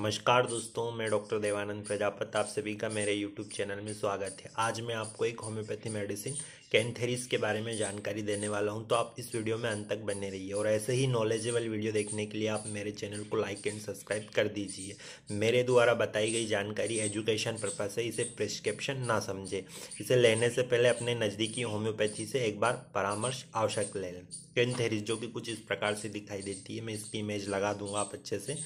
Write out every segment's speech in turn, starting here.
नमस्कार दोस्तों मैं डॉक्टर देवानंद प्रजापत आप सभी का मेरे यूट्यूब चैनल में स्वागत है आज मैं आपको एक होम्योपैथी मेडिसिन कैंथेरिस के बारे में जानकारी देने वाला हूं तो आप इस वीडियो में अंत तक बने रहिए और ऐसे ही नॉलेजेबल वीडियो देखने के लिए आप मेरे चैनल को लाइक एंड सब्सक्राइब कर दीजिए मेरे द्वारा बताई गई जानकारी एजुकेशन पर्पज से इसे प्रिस्क्रिप्शन ना समझे इसे लेने से पहले अपने नज़दीकी होम्योपैथी से एक बार परामर्श आवश्यक ले लें कैंथेरिस जो कि कुछ इस प्रकार से दिखाई देती है मैं इसकी इमेज लगा दूंगा आप अच्छे से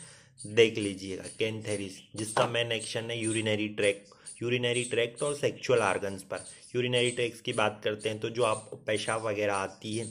देख लीजिएगा कैंथेरिस जिसका मेन एक्शन है यूरिनरी ट्रैक यूरिनरी ट्रैक्ट और सेक्सुअल आर्गन्स पर यूरिनरी ट्रैक्स की बात करते हैं तो जो आपको पेशाब वगैरह आती है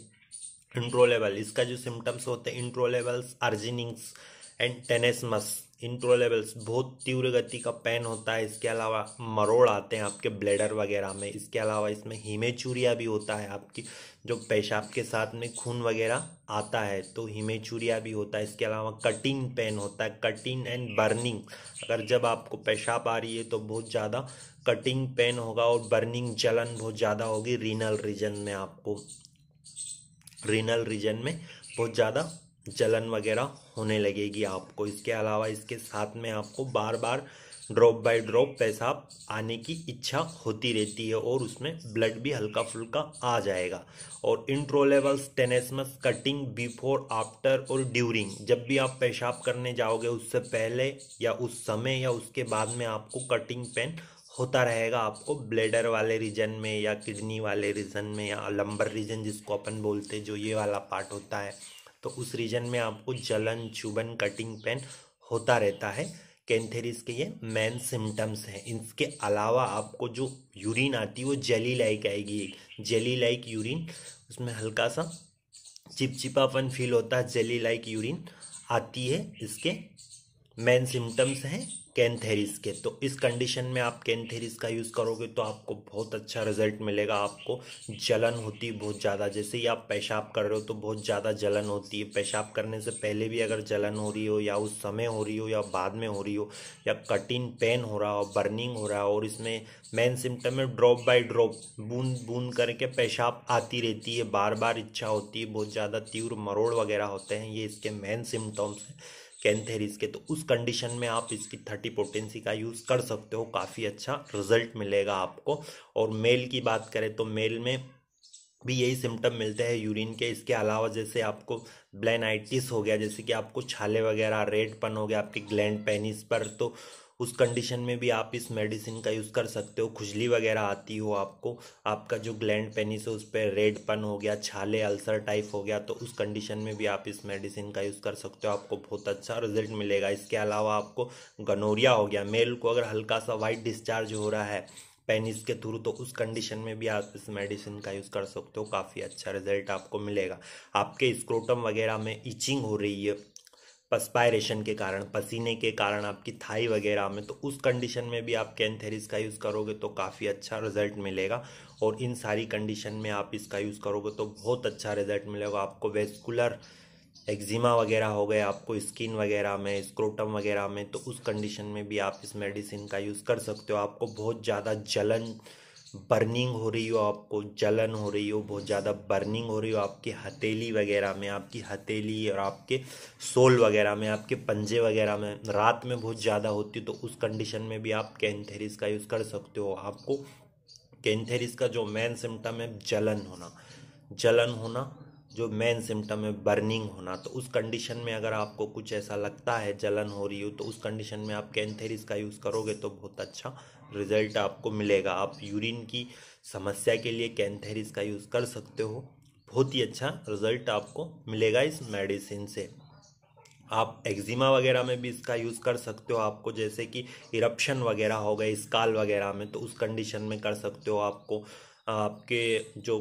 इंट्रोलेबल इसका जो सिम्टम्स होते हैं इंट्रोलेबल्स अर्जिनिंग्स एंड टेनेसमस इंट्रोलेबल्स बहुत तीव्र गति का पेन होता है इसके अलावा मरोड़ आते हैं आपके ब्लेडर वगैरह में इसके अलावा इसमें हिमेचूरिया भी होता है आपकी जो पेशाब के साथ में खून वगैरह आता है तो हिमेचूरिया भी होता है इसके अलावा कटिंग पेन होता है कटिंग एंड बर्निंग अगर जब आपको पेशाब आ रही है तो बहुत ज़्यादा कटिंग पेन होगा और बर्निंग जलन बहुत ज़्यादा होगी रीनल रीजन में आपको रीनल रीजन में बहुत ज़्यादा जलन वगैरह होने लगेगी आपको इसके अलावा इसके साथ में आपको बार बार ड्रॉप बाय ड्रॉप पेशाब आने की इच्छा होती रहती है और उसमें ब्लड भी हल्का फुल्का आ जाएगा और intolerable tenesmus cutting before after और ड्यूरिंग जब भी आप पेशाब करने जाओगे उससे पहले या उस समय या उसके बाद में आपको कटिंग पेन होता रहेगा आपको ब्लेडर वाले रीजन में या किडनी वाले रीजन में या लंबर रीजन जिसको अपन बोलते हैं जो ये वाला पार्ट होता है तो उस रीजन में आपको जलन चुभन कटिंग पेन होता रहता है कैंथेरिस के ये मेन सिम्टम्स हैं इसके अलावा आपको जो यूरिन आती है वो जेली लाइक आएगी एक जेली लाइक यूरिन उसमें हल्का सा चिपचिपापन फील होता है जेली लाइक यूरिन आती है इसके मेन सिम्टम्स हैं कैंथेरिस के तो इस कंडीशन में आप कैंथेरिस का यूज़ करोगे तो आपको बहुत अच्छा रिजल्ट मिलेगा आपको जलन होती है बहुत ज़्यादा जैसे ही आप पेशाब कर रहे हो तो बहुत ज़्यादा जलन होती है पेशाब करने से पहले भी अगर जलन हो रही हो या उस समय हो रही हो या बाद में हो रही हो या कटिन पेन हो रहा हो बर्निंग हो रहा हो और इसमें मेन सिम्टम है ड्रॉप बाई ड्रॉप बूंद बूंद करके पेशाब आती रहती है बार बार इच्छा होती है बहुत ज़्यादा तीव्र मरोड़ वगैरह होते हैं ये इसके मेन सिम्टम्स हैं कैंथेरिस के तो उस कंडीशन में आप इसकी थर्टी पोटेंसी का यूज़ कर सकते हो काफ़ी अच्छा रिजल्ट मिलेगा आपको और मेल की बात करें तो मेल में भी यही सिम्टम मिलते हैं यूरिन के इसके अलावा जैसे आपको ब्लैनाइटिस हो गया जैसे कि आपको छाले वगैरह रेडपन हो गया आपके ग्लैंड पेनिस पर तो उस कंडीशन में भी आप इस मेडिसिन का यूज़ कर सकते हो खुजली वगैरह आती हो आपको आपका जो ग्लैंड पेनिस है उस पर रेडपन हो गया छाले अल्सर टाइप हो गया तो उस कंडीशन में भी आप इस मेडिसिन का यूज़ कर सकते हो आपको बहुत अच्छा रिजल्ट मिलेगा इसके अलावा आपको गनोरिया हो गया मेल को अगर हल्का सा वाइट डिस्चार्ज हो रहा है पेनिस के थ्रू तो उस कंडीशन में भी आप इस मेडिसिन का यूज़ कर सकते हो काफ़ी अच्छा रिजल्ट आपको मिलेगा आपके स्क्रोटम वगैरह में इचिंग हो रही है पस्पायरेशन के कारण पसीने के कारण आपकी थाई वगैरह में तो उस कंडीशन में भी आप कैंथेरिस का यूज़ करोगे तो काफ़ी अच्छा रिजल्ट मिलेगा और इन सारी कंडीशन में आप इसका यूज़ करोगे तो बहुत अच्छा रिजल्ट मिलेगा आपको वेस्कुलर एक्जिमा वगैरह हो गए आपको स्किन वगैरह में स्क्रोटम वगैरह में तो उस कंडीशन में भी आप इस मेडिसिन का यूज़ कर सकते हो आपको बहुत ज़्यादा जलन बर्निंग हो रही हो आपको जलन हो रही हो बहुत ज़्यादा बर्निंग हो रही हो आपकी हथेली वगैरह में आपकी हथेली और आपके सोल वगैरह में आपके पंजे वगैरह में रात में बहुत ज़्यादा होती है तो उस कंडीशन में भी आप कैंथेरिस का यूज़ कर सकते हो आपको कैंथेरिस का जो मेन सिम्टम है जलन होना जलन होना जो मेन सिम्टम है बर्निंग होना तो उस कंडीशन में अगर आपको कुछ ऐसा लगता है जलन हो रही हो तो उस कंडीशन में आप कैंथेरिस का यूज़ करोगे तो बहुत अच्छा रिजल्ट आपको मिलेगा आप यूरिन की समस्या के लिए कैंथेरिस का यूज़ कर सकते हो बहुत ही अच्छा रिजल्ट आपको मिलेगा इस मेडिसिन से आप एक्जिमा वगैरह में भी इसका यूज़ कर सकते हो आपको जैसे कि इरप्शन वगैरह हो गए स्काल वगैरह में तो उस कंडीशन में कर सकते हो आपको आपके जो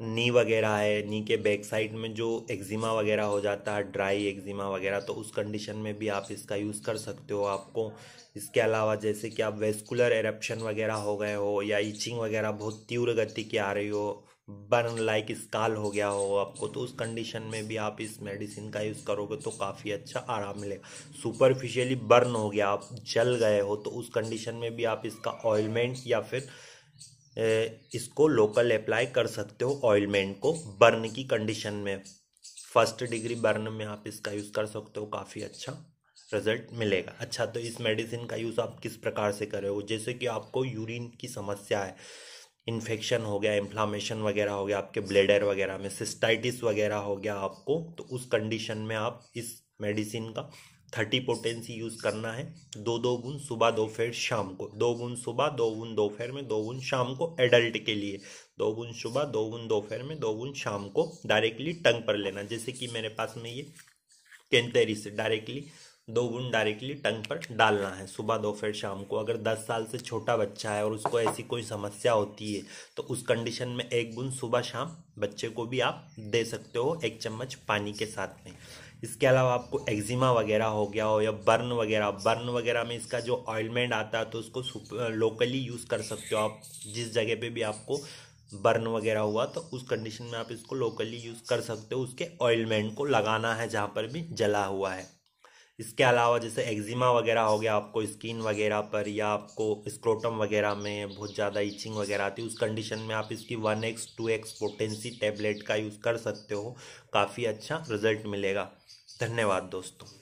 नी वगैरह है नी के बैक साइड में जो एक्जिमा वगैरह हो जाता है ड्राई एक्जिमा वगैरह तो उस कंडीशन में भी आप इसका यूज़ कर सकते हो आपको इसके अलावा जैसे कि आप वेस्कुलर एरप्शन वगैरह हो गए हो या इचिंग वगैरह बहुत तीव्र गति की आ रही हो बर्न लाइक स्काल हो गया हो आपको तो उस कंडीशन में भी आप इस मेडिसिन का यूज़ करोगे तो काफ़ी अच्छा आराम मिलेगा सुपरफिशियली बर्न हो गया आप जल गए हो तो उस कंडीशन में भी आप इसका ऑयलमेंट या फिर इसको लोकल अप्लाई कर सकते हो ऑयलमेंट को बर्न की कंडीशन में फर्स्ट डिग्री बर्न में आप इसका यूज़ कर सकते हो काफ़ी अच्छा रिजल्ट मिलेगा अच्छा तो इस मेडिसिन का यूज़ आप किस प्रकार से कर रहे हो जैसे कि आपको यूरिन की समस्या है इन्फेक्शन हो गया इन्फ्लामेशन वगैरह हो गया आपके ब्लेडर वगैरह में सिस्टाइटिस वगैरह हो गया आपको तो उस कंडीशन में आप इस मेडिसिन का थर्टी पोटेंसी यूज़ करना है दो दो गुण सुबह दोपहर शाम को दो गुण सुबह दो गुण दोपहर में दो गुण शाम को एडल्ट के लिए दो गुण सुबह दो गुण दोपहर में दो गुण शाम को डायरेक्टली टंग पर लेना जैसे कि मेरे पास में ये केंतेरी से डायरेक्टली दो गुण डायरेक्टली टंग पर डालना है सुबह दोपहर शाम को अगर दस साल से छोटा बच्चा है और उसको ऐसी कोई समस्या होती है तो उस कंडीशन में एक गुण सुबह शाम बच्चे को भी आप दे सकते हो एक चम्मच पानी के साथ में इसके अलावा आपको एक्जिमा वगैरह हो गया हो या बर्न वगैरह बर्न वगैरह में इसका जो ऑयलमेंट आता है तो उसको लोकली यूज़ कर सकते हो आप जिस जगह पे भी आपको बर्न वगैरह हुआ तो उस कंडीशन में आप इसको लोकली यूज़ कर सकते हो उसके ऑयलमेंट को लगाना है जहाँ पर भी जला हुआ है इसके अलावा जैसे एक्जिमा वगैरह हो गया आपको स्किन वगैरह पर या आपको स्क्रोटम वगैरह में बहुत ज़्यादा इचिंग वगैरह आती है उस कंडीशन में आप इसकी one X two X potency tablet का यूज़ कर सकते हो काफ़ी अच्छा रिजल्ट मिलेगा धन्यवाद दोस्तों